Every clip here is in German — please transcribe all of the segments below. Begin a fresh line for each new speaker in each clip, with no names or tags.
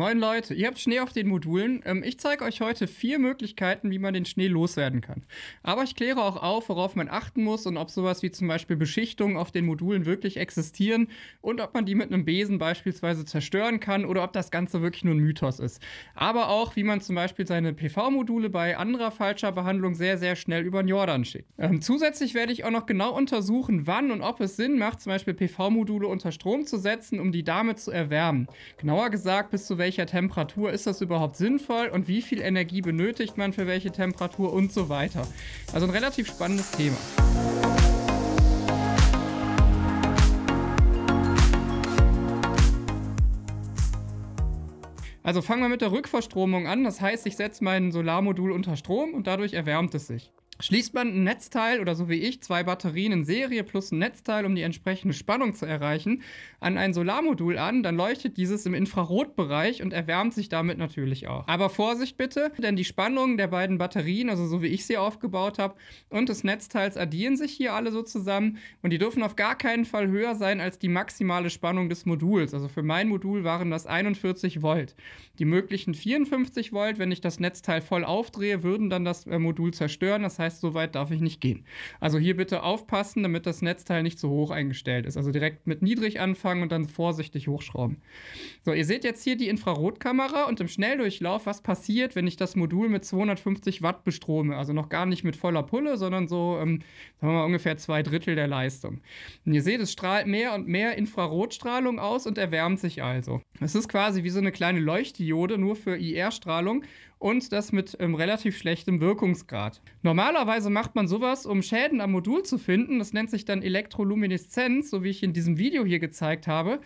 Moin Leute, ihr habt Schnee auf den Modulen. Ähm, ich zeige euch heute vier Möglichkeiten, wie man den Schnee loswerden kann. Aber ich kläre auch auf, worauf man achten muss und ob sowas wie zum Beispiel Beschichtungen auf den Modulen wirklich existieren und ob man die mit einem Besen beispielsweise zerstören kann oder ob das Ganze wirklich nur ein Mythos ist. Aber auch, wie man zum Beispiel seine PV-Module bei anderer falscher Behandlung sehr, sehr schnell über den Jordan schickt. Ähm, zusätzlich werde ich auch noch genau untersuchen, wann und ob es Sinn macht, zum Beispiel PV-Module unter Strom zu setzen, um die damit zu erwärmen. Genauer gesagt, bis zu welchem welcher Temperatur ist das überhaupt sinnvoll und wie viel Energie benötigt man für welche Temperatur und so weiter. Also ein relativ spannendes Thema. Also fangen wir mit der Rückverstromung an. Das heißt, ich setze mein Solarmodul unter Strom und dadurch erwärmt es sich. Schließt man ein Netzteil oder so wie ich zwei Batterien in Serie plus ein Netzteil, um die entsprechende Spannung zu erreichen, an ein Solarmodul an, dann leuchtet dieses im Infrarotbereich und erwärmt sich damit natürlich auch. Aber Vorsicht bitte, denn die Spannungen der beiden Batterien, also so wie ich sie aufgebaut habe, und des Netzteils addieren sich hier alle so zusammen und die dürfen auf gar keinen Fall höher sein als die maximale Spannung des Moduls. Also für mein Modul waren das 41 Volt. Die möglichen 54 Volt, wenn ich das Netzteil voll aufdrehe, würden dann das äh, Modul zerstören. Das heißt, heißt, so weit darf ich nicht gehen. Also hier bitte aufpassen, damit das Netzteil nicht zu hoch eingestellt ist. Also direkt mit niedrig anfangen und dann vorsichtig hochschrauben. So, ihr seht jetzt hier die Infrarotkamera und im Schnelldurchlauf, was passiert, wenn ich das Modul mit 250 Watt bestrome. Also noch gar nicht mit voller Pulle, sondern so, ähm, sagen wir mal, ungefähr zwei Drittel der Leistung. Und ihr seht, es strahlt mehr und mehr Infrarotstrahlung aus und erwärmt sich also. Es ist quasi wie so eine kleine Leuchtdiode, nur für IR-Strahlung und das mit ähm, relativ schlechtem Wirkungsgrad. Normalerweise macht man sowas, um Schäden am Modul zu finden. Das nennt sich dann Elektrolumineszenz, so wie ich in diesem Video hier gezeigt habe.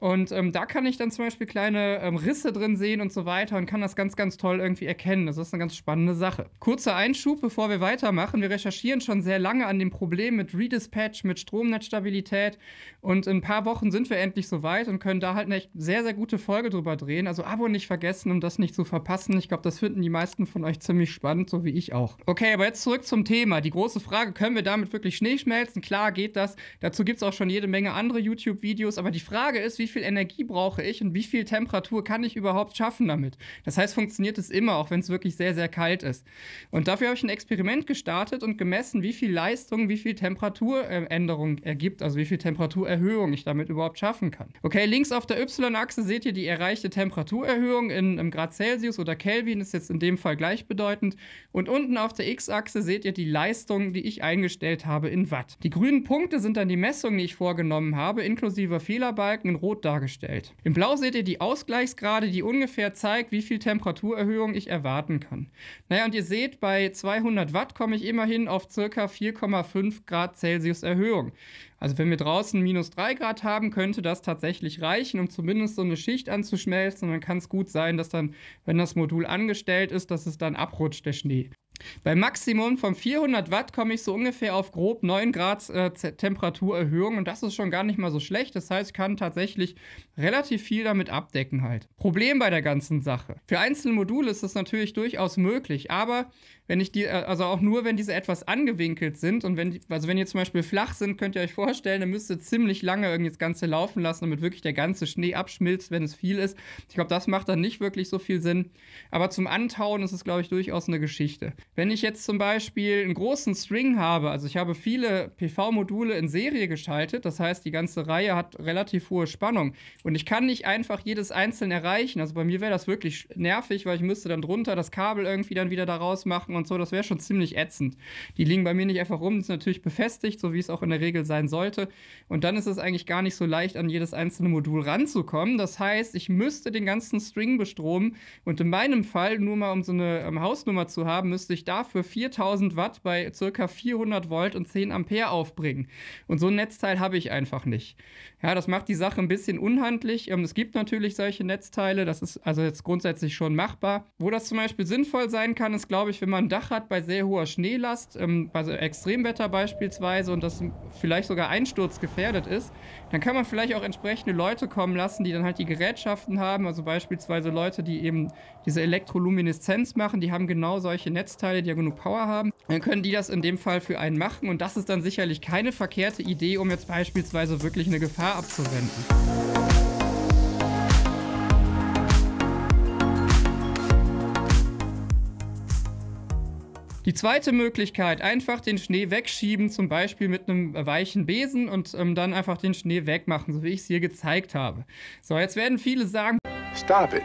Und ähm, da kann ich dann zum Beispiel kleine ähm, Risse drin sehen und so weiter und kann das ganz, ganz toll irgendwie erkennen. Das ist eine ganz spannende Sache. Kurzer Einschub, bevor wir weitermachen. Wir recherchieren schon sehr lange an dem Problem mit Redispatch, mit Stromnetzstabilität. Und in ein paar Wochen sind wir endlich soweit und können da halt eine echt sehr, sehr gute Folge drüber drehen. Also Abo nicht vergessen, um das nicht zu verpassen. Ich glaube, das finden die meisten von euch ziemlich spannend, so wie ich auch. Okay, aber jetzt zurück zum Thema. Die große Frage, können wir damit wirklich Schnee schmelzen? Klar geht das. Dazu gibt es auch schon jede Menge andere YouTube-Videos. Aber die Frage ist, wie viel Energie brauche ich und wie viel Temperatur kann ich überhaupt schaffen damit. Das heißt, funktioniert es immer, auch wenn es wirklich sehr, sehr kalt ist. Und dafür habe ich ein Experiment gestartet und gemessen, wie viel Leistung, wie viel Temperaturänderung ergibt, also wie viel Temperaturerhöhung ich damit überhaupt schaffen kann. Okay, links auf der Y-Achse seht ihr die erreichte Temperaturerhöhung in, in Grad Celsius oder Kelvin, ist jetzt in dem Fall gleichbedeutend. Und unten auf der X-Achse seht ihr die Leistung, die ich eingestellt habe in Watt. Die grünen Punkte sind dann die Messungen, die ich vorgenommen habe, inklusive Fehlerbalken. In rot rot dargestellt. In blau seht ihr die Ausgleichsgrade, die ungefähr zeigt, wie viel Temperaturerhöhung ich erwarten kann. Naja, und ihr seht, bei 200 Watt komme ich immerhin auf ca. 4,5 Grad Celsius Erhöhung. Also wenn wir draußen minus 3 Grad haben, könnte das tatsächlich reichen, um zumindest so eine Schicht anzuschmelzen. Und dann kann es gut sein, dass dann, wenn das Modul angestellt ist, dass es dann abrutscht, der Schnee. Bei Maximum von 400 Watt komme ich so ungefähr auf grob 9 Grad äh, Temperaturerhöhung und das ist schon gar nicht mal so schlecht. Das heißt, ich kann tatsächlich relativ viel damit abdecken halt. Problem bei der ganzen Sache. Für einzelne Module ist das natürlich durchaus möglich, aber wenn ich die, äh, also auch nur, wenn diese etwas angewinkelt sind und wenn, die, also wenn die zum Beispiel flach sind, könnt ihr euch vorstellen, dann müsst ihr ziemlich lange irgendwie das Ganze laufen lassen, damit wirklich der ganze Schnee abschmilzt, wenn es viel ist. Ich glaube, das macht dann nicht wirklich so viel Sinn. Aber zum Antauen ist es, glaube ich, durchaus eine Geschichte. Wenn ich jetzt zum Beispiel einen großen String habe, also ich habe viele PV-Module in Serie geschaltet, das heißt, die ganze Reihe hat relativ hohe Spannung und ich kann nicht einfach jedes einzelne erreichen. Also bei mir wäre das wirklich nervig, weil ich müsste dann drunter das Kabel irgendwie dann wieder daraus machen und so, das wäre schon ziemlich ätzend. Die liegen bei mir nicht einfach rum, sind natürlich befestigt, so wie es auch in der Regel sein sollte und dann ist es eigentlich gar nicht so leicht, an jedes einzelne Modul ranzukommen. Das heißt, ich müsste den ganzen String bestromen und in meinem Fall, nur mal um so eine ähm, Hausnummer zu haben, müsste ich sich dafür 4000 Watt bei circa 400 Volt und 10 Ampere aufbringen. Und so ein Netzteil habe ich einfach nicht. Ja, das macht die Sache ein bisschen unhandlich. Ähm, es gibt natürlich solche Netzteile, das ist also jetzt grundsätzlich schon machbar. Wo das zum Beispiel sinnvoll sein kann, ist, glaube ich, wenn man ein Dach hat bei sehr hoher Schneelast, also Extremwetter beispielsweise und das vielleicht sogar einsturzgefährdet ist, dann kann man vielleicht auch entsprechende Leute kommen lassen, die dann halt die Gerätschaften haben, also beispielsweise Leute, die eben diese Elektrolumineszenz machen, die haben genau solche Netzteile Bestandteile, die ja genug Power haben, dann können die das in dem Fall für einen machen und das ist dann sicherlich keine verkehrte Idee, um jetzt beispielsweise wirklich eine Gefahr abzuwenden. Die zweite Möglichkeit, einfach den Schnee wegschieben, zum Beispiel mit einem weichen Besen und ähm, dann einfach den Schnee wegmachen, so wie ich es hier gezeigt habe. So, jetzt werden viele sagen, Stop it.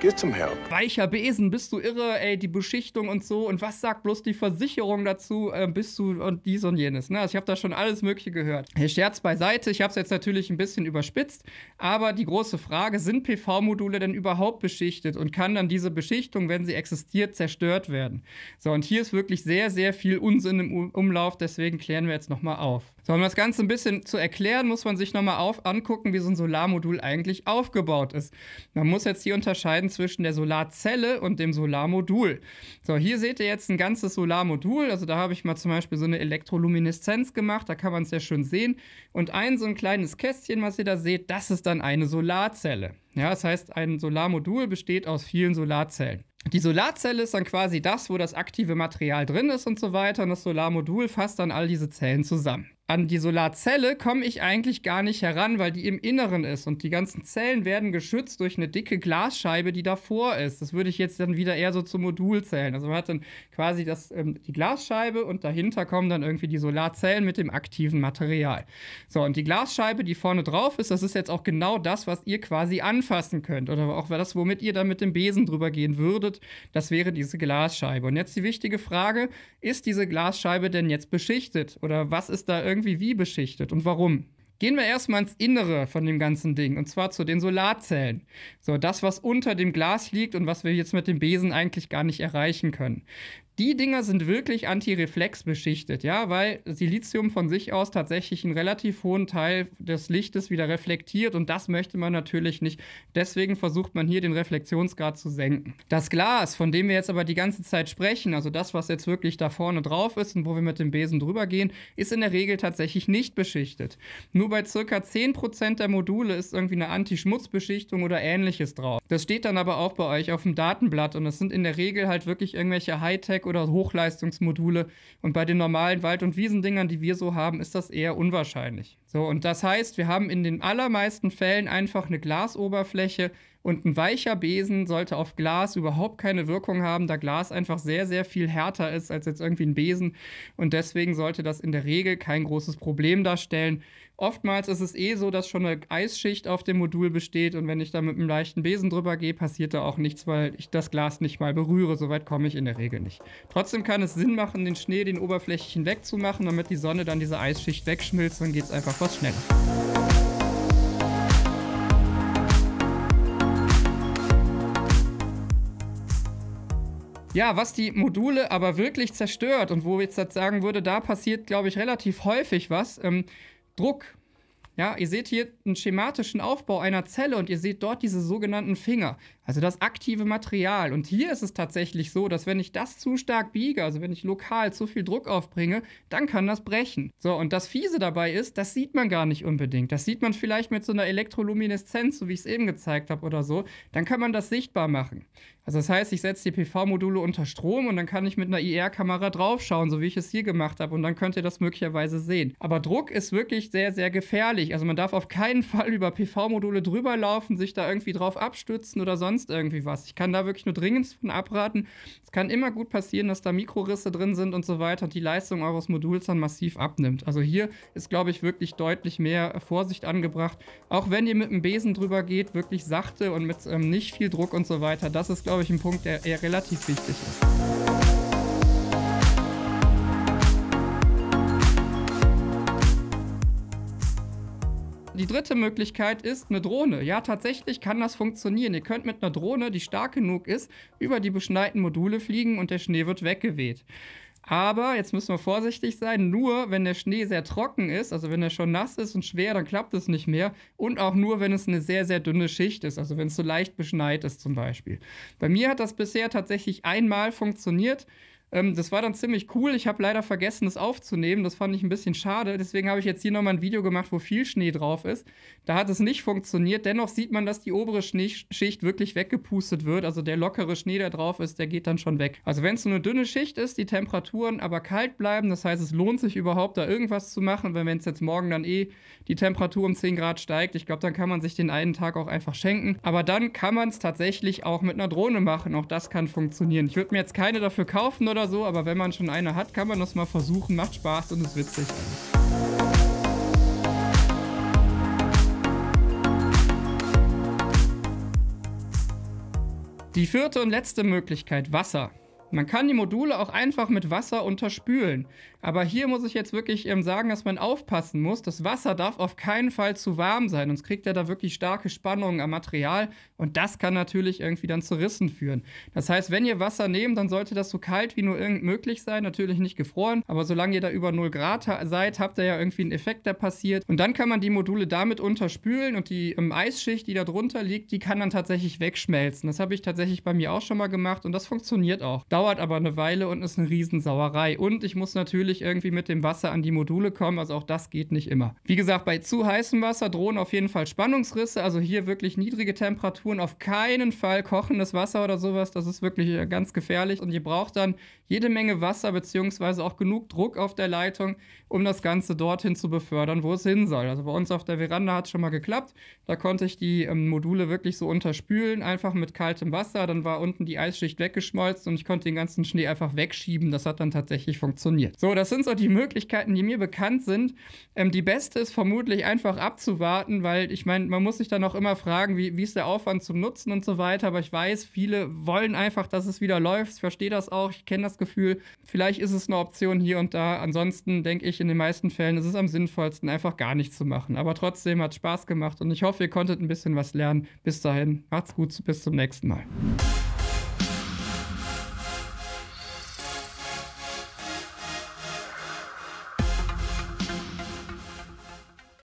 Geh zum help. Weicher Besen, bist du irre, ey, die Beschichtung und so. Und was sagt bloß die Versicherung dazu? Äh, bist du und dies und jenes. Ne? Also ich habe da schon alles Mögliche gehört. Hey, Scherz beiseite, ich habe es jetzt natürlich ein bisschen überspitzt, aber die große Frage, sind PV-Module denn überhaupt beschichtet und kann dann diese Beschichtung, wenn sie existiert, zerstört werden? So, und hier ist wirklich sehr, sehr viel Unsinn im Umlauf, deswegen klären wir jetzt nochmal auf. So, um das Ganze ein bisschen zu erklären, muss man sich nochmal angucken, wie so ein Solarmodul eigentlich aufgebaut ist. Man muss jetzt hier unterscheiden zwischen der Solarzelle und dem Solarmodul. So, hier seht ihr jetzt ein ganzes Solarmodul. Also da habe ich mal zum Beispiel so eine Elektrolumineszenz gemacht. Da kann man es sehr schön sehen. Und ein so ein kleines Kästchen, was ihr da seht, das ist dann eine Solarzelle. Ja, das heißt, ein Solarmodul besteht aus vielen Solarzellen. Die Solarzelle ist dann quasi das, wo das aktive Material drin ist und so weiter. Und das Solarmodul fasst dann all diese Zellen zusammen an die Solarzelle komme ich eigentlich gar nicht heran, weil die im Inneren ist und die ganzen Zellen werden geschützt durch eine dicke Glasscheibe, die davor ist. Das würde ich jetzt dann wieder eher so zum Modul zählen. Also man hat dann quasi das, ähm, die Glasscheibe und dahinter kommen dann irgendwie die Solarzellen mit dem aktiven Material. So, und die Glasscheibe, die vorne drauf ist, das ist jetzt auch genau das, was ihr quasi anfassen könnt oder auch das, womit ihr dann mit dem Besen drüber gehen würdet. Das wäre diese Glasscheibe. Und jetzt die wichtige Frage, ist diese Glasscheibe denn jetzt beschichtet oder was ist da irgendwie irgendwie wie beschichtet und warum? Gehen wir erstmal ins Innere von dem ganzen Ding, und zwar zu den Solarzellen. So, das, was unter dem Glas liegt und was wir jetzt mit dem Besen eigentlich gar nicht erreichen können. Die Dinger sind wirklich antireflex beschichtet, ja, weil Silizium von sich aus tatsächlich einen relativ hohen Teil des Lichtes wieder reflektiert und das möchte man natürlich nicht. Deswegen versucht man hier den Reflexionsgrad zu senken. Das Glas, von dem wir jetzt aber die ganze Zeit sprechen, also das, was jetzt wirklich da vorne drauf ist und wo wir mit dem Besen drüber gehen, ist in der Regel tatsächlich nicht beschichtet. Nur bei circa 10% der Module ist irgendwie eine Anti-Schmutzbeschichtung oder ähnliches drauf. Das steht dann aber auch bei euch auf dem Datenblatt und das sind in der Regel halt wirklich irgendwelche Hightech- oder Hochleistungsmodule. Und bei den normalen Wald- und Wiesendingern, die wir so haben, ist das eher unwahrscheinlich. So, und das heißt, wir haben in den allermeisten Fällen einfach eine Glasoberfläche und ein weicher Besen sollte auf Glas überhaupt keine Wirkung haben, da Glas einfach sehr, sehr viel härter ist als jetzt irgendwie ein Besen. Und deswegen sollte das in der Regel kein großes Problem darstellen. Oftmals ist es eh so, dass schon eine Eisschicht auf dem Modul besteht. Und wenn ich da mit einem leichten Besen drüber gehe, passiert da auch nichts, weil ich das Glas nicht mal berühre. Soweit komme ich in der Regel nicht. Trotzdem kann es Sinn machen, den Schnee, den oberflächlichen wegzumachen, damit die Sonne dann diese Eisschicht wegschmilzt. Dann geht es einfach was schneller. Ja, was die Module aber wirklich zerstört und wo ich jetzt sagen würde, da passiert, glaube ich, relativ häufig was. Ähm, Druck. Ja, ihr seht hier einen schematischen Aufbau einer Zelle und ihr seht dort diese sogenannten Finger, also das aktive Material. Und hier ist es tatsächlich so, dass wenn ich das zu stark biege, also wenn ich lokal zu viel Druck aufbringe, dann kann das brechen. So, und das Fiese dabei ist, das sieht man gar nicht unbedingt. Das sieht man vielleicht mit so einer Elektrolumineszenz, so wie ich es eben gezeigt habe oder so. Dann kann man das sichtbar machen. Also das heißt, ich setze die PV-Module unter Strom und dann kann ich mit einer IR-Kamera draufschauen, so wie ich es hier gemacht habe. Und dann könnt ihr das möglicherweise sehen. Aber Druck ist wirklich sehr, sehr gefährlich. Also man darf auf keinen Fall über PV-Module drüber laufen, sich da irgendwie drauf abstützen oder sonst irgendwie was. Ich kann da wirklich nur dringend von abraten. Es kann immer gut passieren, dass da Mikrorisse drin sind und so weiter und die Leistung eures Moduls dann massiv abnimmt. Also hier ist, glaube ich, wirklich deutlich mehr Vorsicht angebracht. Auch wenn ihr mit dem Besen drüber geht, wirklich sachte und mit ähm, nicht viel Druck und so weiter. Das ist, glaube ich, glaube ich, ein Punkt, der eher relativ wichtig ist. Die dritte Möglichkeit ist eine Drohne. Ja, tatsächlich kann das funktionieren. Ihr könnt mit einer Drohne, die stark genug ist, über die beschneiten Module fliegen und der Schnee wird weggeweht. Aber jetzt müssen wir vorsichtig sein, nur wenn der Schnee sehr trocken ist, also wenn er schon nass ist und schwer, dann klappt es nicht mehr. Und auch nur, wenn es eine sehr, sehr dünne Schicht ist, also wenn es so leicht beschneit ist zum Beispiel. Bei mir hat das bisher tatsächlich einmal funktioniert. Ähm, das war dann ziemlich cool. Ich habe leider vergessen, das aufzunehmen. Das fand ich ein bisschen schade. Deswegen habe ich jetzt hier nochmal ein Video gemacht, wo viel Schnee drauf ist. Da hat es nicht funktioniert. Dennoch sieht man, dass die obere Schneeschicht wirklich weggepustet wird. Also der lockere Schnee, der drauf ist, der geht dann schon weg. Also wenn es nur eine dünne Schicht ist, die Temperaturen aber kalt bleiben, das heißt, es lohnt sich überhaupt, da irgendwas zu machen. Wenn es jetzt morgen dann eh die Temperatur um 10 Grad steigt, ich glaube, dann kann man sich den einen Tag auch einfach schenken. Aber dann kann man es tatsächlich auch mit einer Drohne machen. Auch das kann funktionieren. Ich würde mir jetzt keine dafür kaufen oder oder so, aber wenn man schon eine hat, kann man das mal versuchen, macht Spaß und ist witzig. Die vierte und letzte Möglichkeit, Wasser. Man kann die Module auch einfach mit Wasser unterspülen. Aber hier muss ich jetzt wirklich ähm, sagen, dass man aufpassen muss. Das Wasser darf auf keinen Fall zu warm sein, sonst kriegt er da wirklich starke Spannungen am Material und das kann natürlich irgendwie dann zu Rissen führen. Das heißt, wenn ihr Wasser nehmt, dann sollte das so kalt wie nur irgend möglich sein. Natürlich nicht gefroren, aber solange ihr da über 0 Grad seid, habt ihr ja irgendwie einen Effekt, der passiert. Und dann kann man die Module damit unterspülen und die ähm, Eisschicht, die da drunter liegt, die kann dann tatsächlich wegschmelzen. Das habe ich tatsächlich bei mir auch schon mal gemacht und das funktioniert auch. Da dauert aber eine Weile und ist eine Riesensauerei. Und ich muss natürlich irgendwie mit dem Wasser an die Module kommen, also auch das geht nicht immer. Wie gesagt, bei zu heißem Wasser drohen auf jeden Fall Spannungsrisse, also hier wirklich niedrige Temperaturen, auf keinen Fall kochendes Wasser oder sowas, das ist wirklich äh, ganz gefährlich und ihr braucht dann jede Menge Wasser bzw. auch genug Druck auf der Leitung, um das Ganze dorthin zu befördern, wo es hin soll. Also bei uns auf der Veranda hat es schon mal geklappt, da konnte ich die ähm, Module wirklich so unterspülen, einfach mit kaltem Wasser, dann war unten die Eisschicht weggeschmolzen und ich konnte den ganzen Schnee einfach wegschieben. Das hat dann tatsächlich funktioniert. So, das sind so die Möglichkeiten, die mir bekannt sind. Ähm, die beste ist vermutlich einfach abzuwarten, weil ich meine, man muss sich dann auch immer fragen, wie, wie ist der Aufwand zum Nutzen und so weiter. Aber ich weiß, viele wollen einfach, dass es wieder läuft. Ich verstehe das auch. Ich kenne das Gefühl. Vielleicht ist es eine Option hier und da. Ansonsten denke ich, in den meisten Fällen ist es am sinnvollsten, einfach gar nichts zu machen. Aber trotzdem hat es Spaß gemacht und ich hoffe, ihr konntet ein bisschen was lernen. Bis dahin, macht's gut, bis zum nächsten Mal.